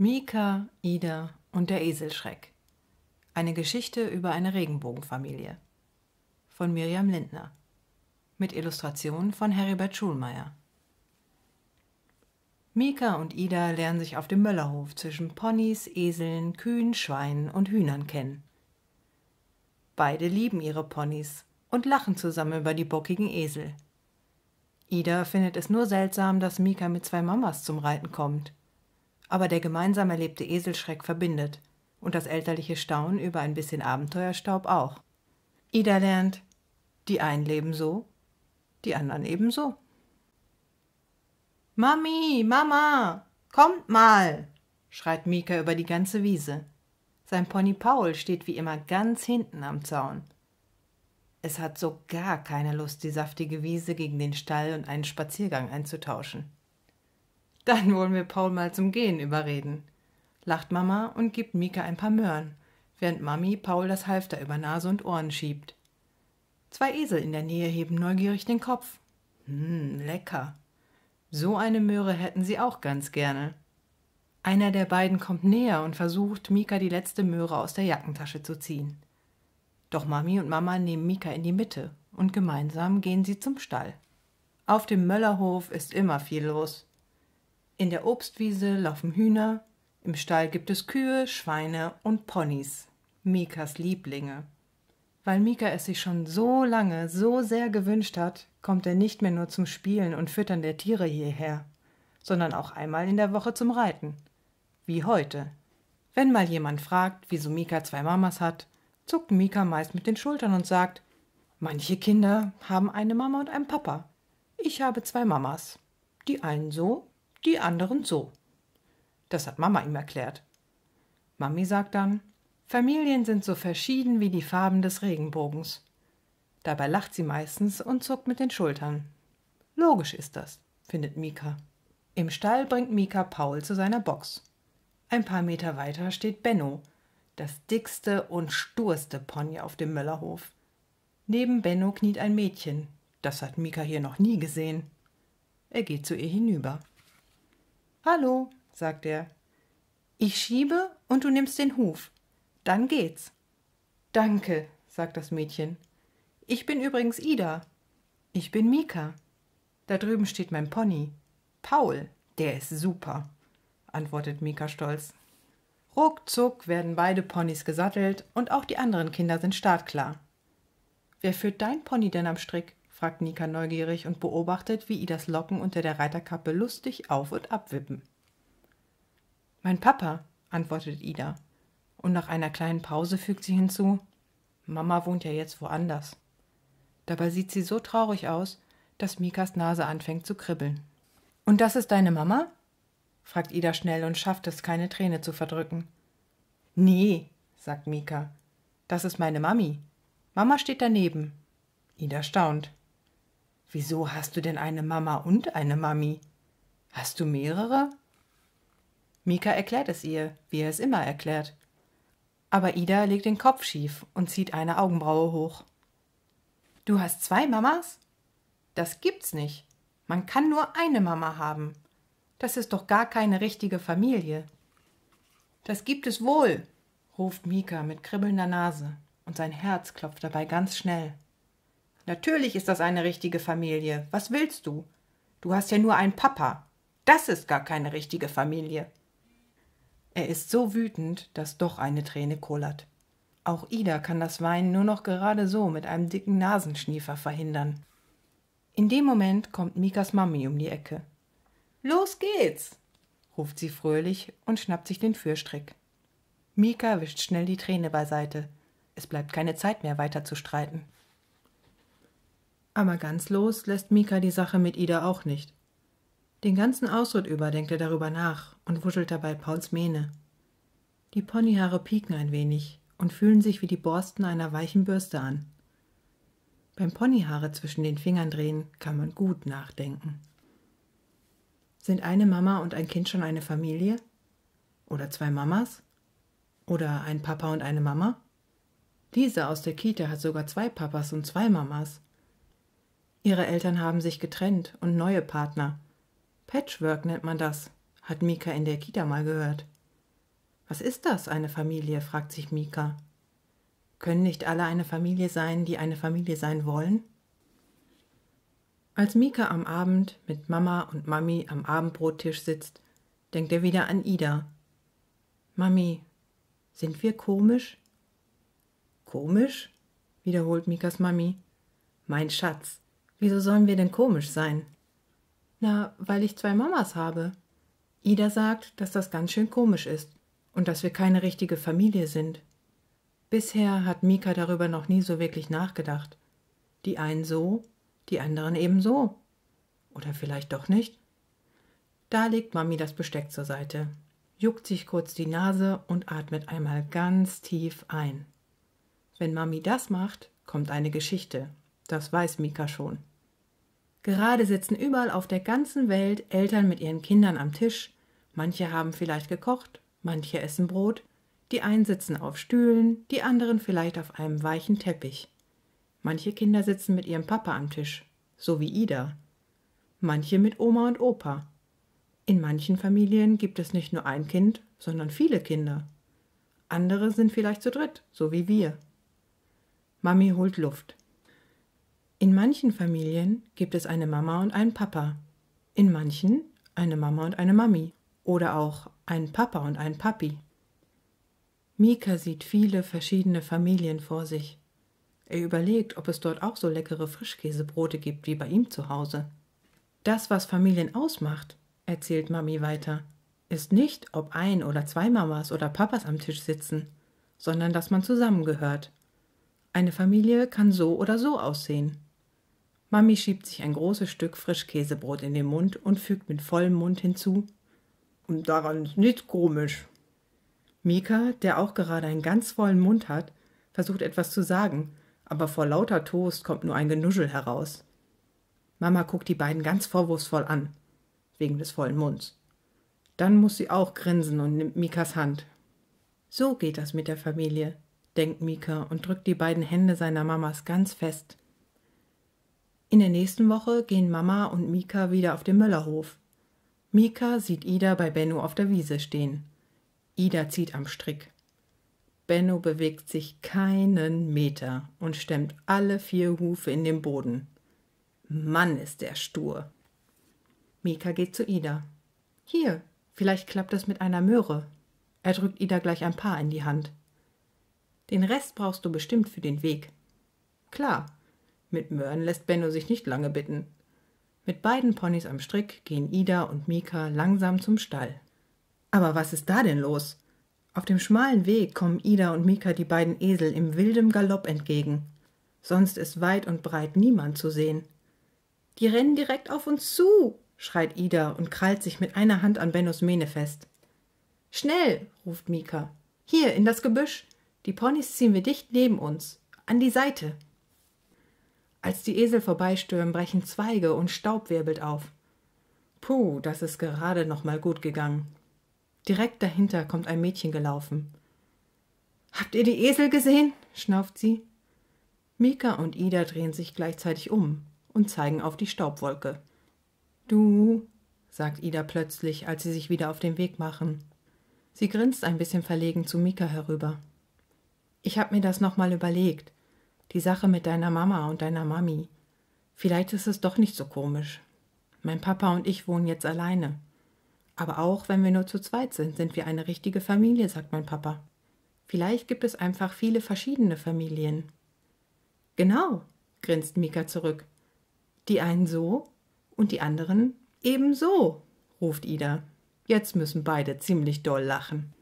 Mika, Ida und der Eselschreck. Eine Geschichte über eine Regenbogenfamilie. Von Miriam Lindner. Mit Illustrationen von Heribert Schulmeier. Mika und Ida lernen sich auf dem Möllerhof zwischen Ponys, Eseln, Kühen, Schweinen und Hühnern kennen. Beide lieben ihre Ponys und lachen zusammen über die bockigen Esel. Ida findet es nur seltsam, dass Mika mit zwei Mamas zum Reiten kommt. Aber der gemeinsam erlebte Eselschreck verbindet und das elterliche Staunen über ein bisschen Abenteuerstaub auch. Ida lernt, die einen leben so, die anderen ebenso. Mami, Mama, kommt mal, schreit Mika über die ganze Wiese. Sein Pony Paul steht wie immer ganz hinten am Zaun. Es hat so gar keine Lust, die saftige Wiese gegen den Stall und einen Spaziergang einzutauschen. Dann wollen wir Paul mal zum Gehen überreden, lacht Mama und gibt Mika ein paar Möhren, während Mami Paul das Halfter über Nase und Ohren schiebt. Zwei Esel in der Nähe heben neugierig den Kopf. Hm, lecker. So eine Möhre hätten sie auch ganz gerne. Einer der beiden kommt näher und versucht, Mika die letzte Möhre aus der Jackentasche zu ziehen. Doch Mami und Mama nehmen Mika in die Mitte und gemeinsam gehen sie zum Stall. Auf dem Möllerhof ist immer viel los. In der Obstwiese laufen Hühner, im Stall gibt es Kühe, Schweine und Ponys. Mikas Lieblinge. Weil Mika es sich schon so lange, so sehr gewünscht hat, kommt er nicht mehr nur zum Spielen und Füttern der Tiere hierher, sondern auch einmal in der Woche zum Reiten. Wie heute. Wenn mal jemand fragt, wieso Mika zwei Mamas hat, zuckt Mika meist mit den Schultern und sagt, manche Kinder haben eine Mama und einen Papa. Ich habe zwei Mamas. Die einen so die anderen so. Das hat Mama ihm erklärt. Mami sagt dann, Familien sind so verschieden wie die Farben des Regenbogens. Dabei lacht sie meistens und zuckt mit den Schultern. Logisch ist das, findet Mika. Im Stall bringt Mika Paul zu seiner Box. Ein paar Meter weiter steht Benno, das dickste und sturste Pony auf dem Möllerhof. Neben Benno kniet ein Mädchen. Das hat Mika hier noch nie gesehen. Er geht zu ihr hinüber. Hallo, sagt er. Ich schiebe und du nimmst den Huf. Dann geht's. Danke, sagt das Mädchen. Ich bin übrigens Ida. Ich bin Mika. Da drüben steht mein Pony. Paul, der ist super, antwortet Mika stolz. Ruckzuck werden beide Ponys gesattelt und auch die anderen Kinder sind startklar. Wer führt dein Pony denn am Strick? fragt Nika neugierig und beobachtet, wie Idas Locken unter der Reiterkappe lustig auf und abwippen. Mein Papa, antwortet Ida. Und nach einer kleinen Pause fügt sie hinzu: Mama wohnt ja jetzt woanders. Dabei sieht sie so traurig aus, dass Mikas Nase anfängt zu kribbeln. Und das ist deine Mama? fragt Ida schnell und schafft es, keine Träne zu verdrücken. Nee, sagt Mika. Das ist meine Mami. Mama steht daneben. Ida staunt. Wieso hast du denn eine Mama und eine Mami? Hast du mehrere? Mika erklärt es ihr, wie er es immer erklärt. Aber Ida legt den Kopf schief und zieht eine Augenbraue hoch. Du hast zwei Mamas? Das gibt's nicht. Man kann nur eine Mama haben. Das ist doch gar keine richtige Familie. Das gibt es wohl, ruft Mika mit kribbelnder Nase, und sein Herz klopft dabei ganz schnell. Natürlich ist das eine richtige Familie. Was willst du? Du hast ja nur einen Papa. Das ist gar keine richtige Familie. Er ist so wütend, dass doch eine Träne kullert. Auch Ida kann das Weinen nur noch gerade so mit einem dicken Nasenschniefer verhindern. In dem Moment kommt Mikas Mami um die Ecke. Los geht's! ruft sie fröhlich und schnappt sich den Fürstrick. Mika wischt schnell die Träne beiseite. Es bleibt keine Zeit mehr, weiter zu streiten. Aber ganz los lässt Mika die Sache mit Ida auch nicht. Den ganzen Ausritt über denkt er darüber nach und wuschelt dabei Pauls Mähne. Die Ponyhaare pieken ein wenig und fühlen sich wie die Borsten einer weichen Bürste an. Beim Ponyhaare zwischen den Fingern drehen kann man gut nachdenken. Sind eine Mama und ein Kind schon eine Familie? Oder zwei Mamas? Oder ein Papa und eine Mama? Diese aus der Kita hat sogar zwei Papas und zwei Mamas. Ihre Eltern haben sich getrennt und neue Partner. Patchwork nennt man das, hat Mika in der Kita mal gehört. Was ist das, eine Familie? fragt sich Mika. Können nicht alle eine Familie sein, die eine Familie sein wollen? Als Mika am Abend mit Mama und Mami am Abendbrottisch sitzt, denkt er wieder an Ida. Mami, sind wir komisch? Komisch? wiederholt Mikas Mami. Mein Schatz, Wieso sollen wir denn komisch sein? Na, weil ich zwei Mamas habe. Ida sagt, dass das ganz schön komisch ist und dass wir keine richtige Familie sind. Bisher hat Mika darüber noch nie so wirklich nachgedacht. Die einen so, die anderen eben so. Oder vielleicht doch nicht? Da legt Mami das Besteck zur Seite, juckt sich kurz die Nase und atmet einmal ganz tief ein. Wenn Mami das macht, kommt eine Geschichte, das weiß Mika schon. Gerade sitzen überall auf der ganzen Welt Eltern mit ihren Kindern am Tisch. Manche haben vielleicht gekocht, manche essen Brot, die einen sitzen auf Stühlen, die anderen vielleicht auf einem weichen Teppich. Manche Kinder sitzen mit ihrem Papa am Tisch, so wie Ida. Manche mit Oma und Opa. In manchen Familien gibt es nicht nur ein Kind, sondern viele Kinder. Andere sind vielleicht zu dritt, so wie wir. Mami holt Luft. In manchen Familien gibt es eine Mama und einen Papa, in manchen eine Mama und eine Mami oder auch einen Papa und einen Papi. Mika sieht viele verschiedene Familien vor sich. Er überlegt, ob es dort auch so leckere Frischkäsebrote gibt wie bei ihm zu Hause. Das, was Familien ausmacht, erzählt Mami weiter, ist nicht, ob ein oder zwei Mamas oder Papas am Tisch sitzen, sondern dass man zusammengehört. Eine Familie kann so oder so aussehen. Mami schiebt sich ein großes Stück Frischkäsebrot in den Mund und fügt mit vollem Mund hinzu. Und daran ist nichts komisch. Mika, der auch gerade einen ganz vollen Mund hat, versucht etwas zu sagen, aber vor lauter Toast kommt nur ein Genuschel heraus. Mama guckt die beiden ganz vorwurfsvoll an, wegen des vollen Munds. Dann muss sie auch grinsen und nimmt Mikas Hand. So geht das mit der Familie, denkt Mika und drückt die beiden Hände seiner Mamas ganz fest. In der nächsten Woche gehen Mama und Mika wieder auf den Möllerhof. Mika sieht Ida bei Benno auf der Wiese stehen. Ida zieht am Strick. Benno bewegt sich keinen Meter und stemmt alle vier Hufe in den Boden. Mann ist der stur. Mika geht zu Ida. Hier, vielleicht klappt das mit einer Möhre. Er drückt Ida gleich ein paar in die Hand. Den Rest brauchst du bestimmt für den Weg. Klar, mit Möhren lässt Benno sich nicht lange bitten. Mit beiden Ponys am Strick gehen Ida und Mika langsam zum Stall. Aber was ist da denn los? Auf dem schmalen Weg kommen Ida und Mika die beiden Esel im wildem Galopp entgegen. Sonst ist weit und breit niemand zu sehen. Die rennen direkt auf uns zu, schreit Ida und krallt sich mit einer Hand an Bennos Mähne fest. Schnell, ruft Mika. Hier, in das Gebüsch. Die Ponys ziehen wir dicht neben uns. An die Seite. Als die Esel vorbeistürmen, brechen Zweige und Staub wirbelt auf. Puh, das ist gerade noch mal gut gegangen. Direkt dahinter kommt ein Mädchen gelaufen. Habt ihr die Esel gesehen? schnauft sie. Mika und Ida drehen sich gleichzeitig um und zeigen auf die Staubwolke. Du, sagt Ida plötzlich, als sie sich wieder auf den Weg machen. Sie grinst ein bisschen verlegen zu Mika herüber. Ich hab mir das nochmal überlegt die Sache mit deiner Mama und deiner Mami. Vielleicht ist es doch nicht so komisch. Mein Papa und ich wohnen jetzt alleine. Aber auch wenn wir nur zu zweit sind, sind wir eine richtige Familie, sagt mein Papa. Vielleicht gibt es einfach viele verschiedene Familien. Genau, grinst Mika zurück. Die einen so und die anderen ebenso, ruft Ida. Jetzt müssen beide ziemlich doll lachen.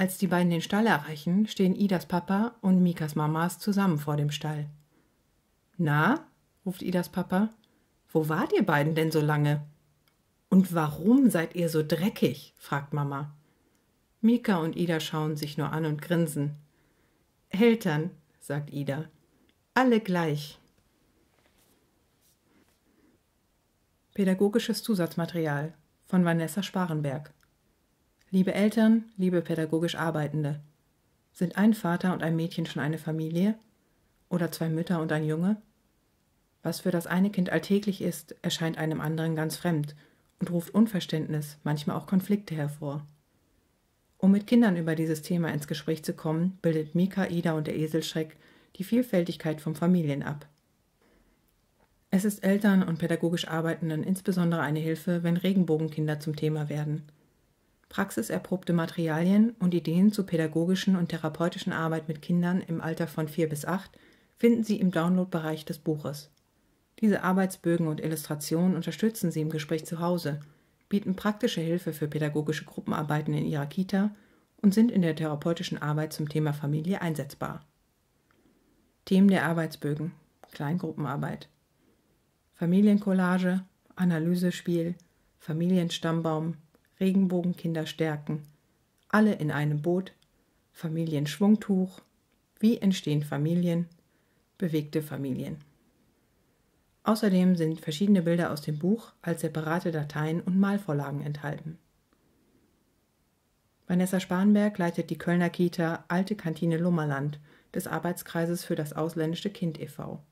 Als die beiden den Stall erreichen, stehen Idas Papa und Mikas Mamas zusammen vor dem Stall. Na, ruft Idas Papa, wo wart ihr beiden denn so lange? Und warum seid ihr so dreckig? fragt Mama. Mika und Ida schauen sich nur an und grinsen. Eltern, sagt Ida, alle gleich. Pädagogisches Zusatzmaterial von Vanessa Sparenberg. Liebe Eltern, liebe pädagogisch Arbeitende, sind ein Vater und ein Mädchen schon eine Familie? Oder zwei Mütter und ein Junge? Was für das eine Kind alltäglich ist, erscheint einem anderen ganz fremd und ruft Unverständnis, manchmal auch Konflikte hervor. Um mit Kindern über dieses Thema ins Gespräch zu kommen, bildet Mika, Ida und der Eselschreck die Vielfältigkeit von Familien ab. Es ist Eltern und pädagogisch Arbeitenden insbesondere eine Hilfe, wenn Regenbogenkinder zum Thema werden – praxiserprobte Materialien und Ideen zur pädagogischen und therapeutischen Arbeit mit Kindern im Alter von 4 bis 8 finden Sie im Downloadbereich des Buches. Diese Arbeitsbögen und Illustrationen unterstützen Sie im Gespräch zu Hause, bieten praktische Hilfe für pädagogische Gruppenarbeiten in Ihrer Kita und sind in der therapeutischen Arbeit zum Thema Familie einsetzbar. Themen der Arbeitsbögen Kleingruppenarbeit Familiencollage, Analysespiel, Familienstammbaum, Regenbogenkinder stärken, alle in einem Boot, Familienschwungtuch, wie entstehen Familien, bewegte Familien. Außerdem sind verschiedene Bilder aus dem Buch als separate Dateien und Malvorlagen enthalten. Vanessa Spanberg leitet die Kölner Kita Alte Kantine Lummerland des Arbeitskreises für das ausländische Kind e.V.